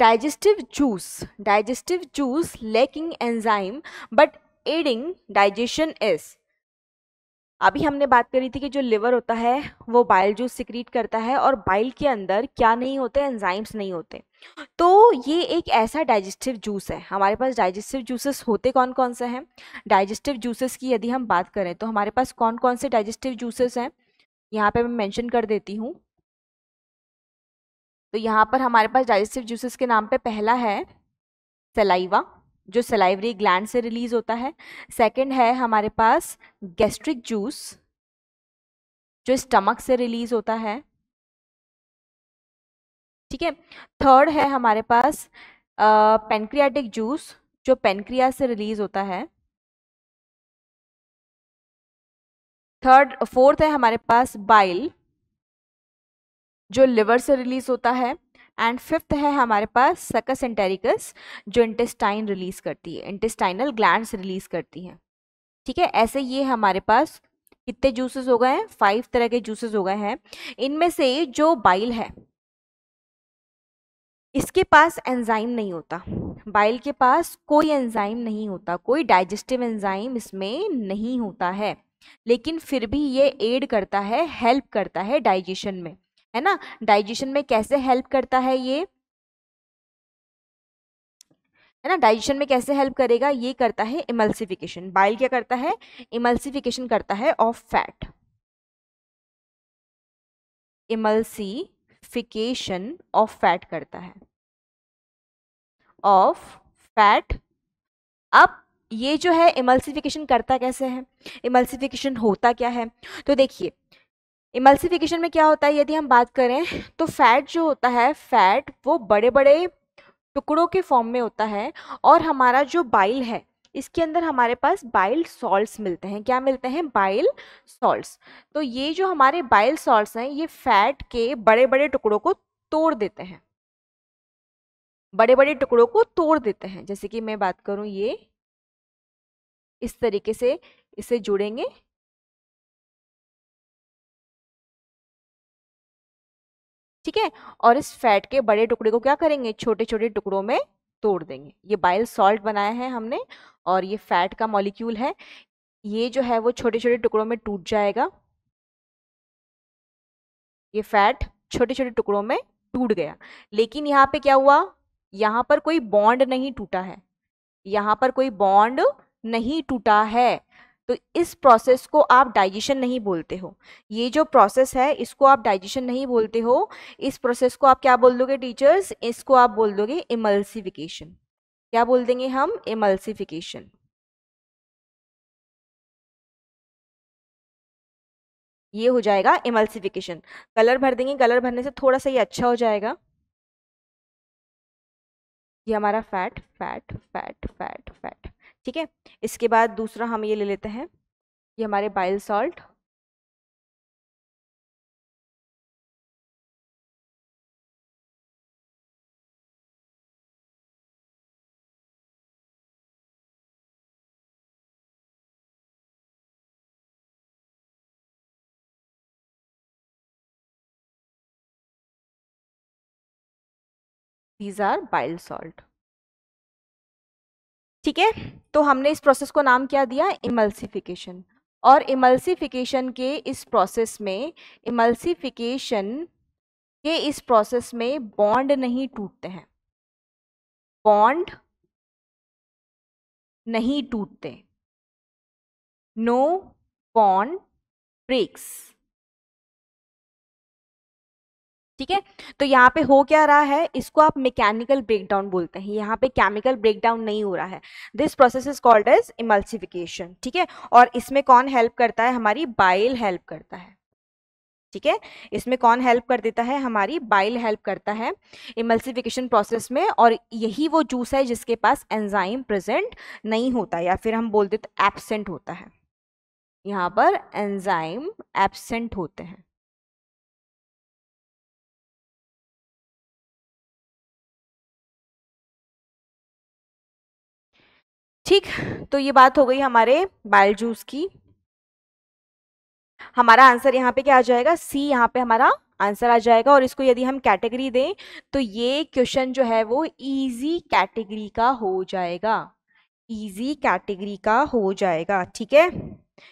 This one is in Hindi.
digestive juice digestive juice lacking enzyme but aiding digestion is अभी हमने बात करी थी कि जो लिवर होता है वो बाइल जूस सिक्रीट करता है और बाइल के अंदर क्या नहीं होते एंजाइम्स नहीं होते तो ये एक ऐसा डाइजेस्टिव जूस है हमारे पास डाइजेस्टिव जूसेस होते कौन कौन से हैं डाइजेस्टिव जूसेस की यदि हम बात करें तो हमारे पास कौन कौन से डाइजेस्टिव जूसेस हैं यहाँ पे मैं मेंशन कर देती हूँ तो यहाँ पर हमारे पास डाइजेस्टिव जूसेस के नाम पे पहला है सलाइवा जो सलाइवरी ग्लैंड से रिलीज होता है सेकंड है हमारे पास गैस्ट्रिक जूस जो स्टमक से रिलीज होता है ठीक है थर्ड है हमारे पास पेनक्रियाटिक जूस जो पेनक्रिया से रिलीज होता है थर्ड फोर्थ है हमारे पास बाइल जो लिवर से रिलीज़ होता है एंड फिफ्थ है हमारे पास सकस एंटेरिकस जो इंटेस्टाइन रिलीज़ करती है इंटेस्टाइनल ग्लैंड रिलीज़ करती हैं ठीक है ऐसे ये हमारे पास कितने जूसेस हो गए हैं फाइव तरह के जूसेस हो गए हैं इनमें से जो बाइल है इसके पास एंजाइम नहीं होता बाइल के पास कोई एंजाइम नहीं होता कोई डाइजेस्टिव एंजाइम इसमें नहीं होता है लेकिन फिर भी ये एड करता है हेल्प करता है डाइजेशन में है ना डाइजेशन में कैसे हेल्प करता है ये है ना डाइजेशन में कैसे हेल्प करेगा ये करता है इमल्सिफिकेशन बाइल क्या करता है इमल्सिफिकेशन करता है of fat emulsification of fat करता है ऑफ फैट अब ये जो है इमल्सिफिकेशन करता कैसे है इमल्सिफिकेशन होता क्या है तो देखिए इमल्सिफिकेशन में क्या होता है यदि हम बात करें तो फैट जो होता है फैट वो बड़े बड़े टुकड़ों के फॉर्म में होता है और हमारा जो बाइल है इसके अंदर हमारे पास बाइल सॉल्ट्स मिलते हैं क्या मिलते हैं बाइल सॉल्ट्स तो ये जो हमारे बाइल सॉल्ट्स हैं ये फैट के बड़े बड़े टुकड़ों को तोड़ देते हैं बड़े बड़े टुकड़ों को तोड़ देते हैं जैसे कि मैं बात करूँ ये इस तरीके से इसे जुड़ेंगे ठीक है और इस फैट के बड़े टुकड़े को क्या करेंगे छोटे छोटे टुकड़ों में तोड़ देंगे ये बाइल सॉल्ट बनाया है हमने और ये फैट का मॉलिक्यूल है ये जो है वो छोटे छोटे टुकड़ों में टूट जाएगा ये फैट छोटे छोटे टुकड़ों में टूट गया लेकिन यहाँ पे क्या हुआ यहाँ पर कोई बॉन्ड नहीं टूटा है यहाँ पर कोई बॉन्ड नहीं टूटा है तो इस प्रोसेस को आप डाइजेशन नहीं बोलते हो ये जो प्रोसेस है इसको आप डाइजेशन नहीं बोलते हो इस प्रोसेस को आप क्या बोल दोगे टीचर्स इसको आप बोल दोगे इमल्सिफिकेशन क्या बोल देंगे हम इमल्सिफिकेशन ये हो जाएगा इमल्सिफिकेशन कलर भर देंगे कलर भरने से थोड़ा सा ये अच्छा हो जाएगा ये हमारा fat fat fat fat fat ठीक है इसके बाद दूसरा हम ये ले लेते हैं ये हमारे bile salt these are bile salt ठीक है तो हमने इस प्रोसेस को नाम क्या दिया इमल्सिफिकेशन और इमल्सिफिकेशन के इस प्रोसेस में इमल्सिफिकेशन के इस प्रोसेस में बॉन्ड नहीं टूटते हैं बॉन्ड नहीं टूटते नो बॉन्ड ब्रेक्स ठीक है तो यहाँ पे हो क्या रहा है इसको आप मैकेनिकल ब्रेकडाउन बोलते हैं यहाँ पे केमिकल ब्रेकडाउन नहीं हो रहा है this process is called as emulsification ठीक है और इसमें कौन हेल्प करता है हमारी बाइल हेल्प करता है ठीक है इसमें कौन हेल्प कर देता है हमारी बाइल हेल्प करता है इमल्सिफिकेशन प्रोसेस में और यही वो जूस है जिसके पास एंजाइम प्रेजेंट नहीं होता या फिर हम बोल देते एबसेंट होता है यहाँ पर एंजाइम एबसेंट होते हैं ठीक तो ये बात हो गई हमारे बाइल जूस की हमारा आंसर यहाँ पे क्या आ जाएगा सी यहाँ पे हमारा आंसर आ जाएगा और इसको यदि हम कैटेगरी दें तो ये क्वेश्चन जो है वो इजी कैटेगरी का हो जाएगा इजी कैटेगरी का हो जाएगा ठीक है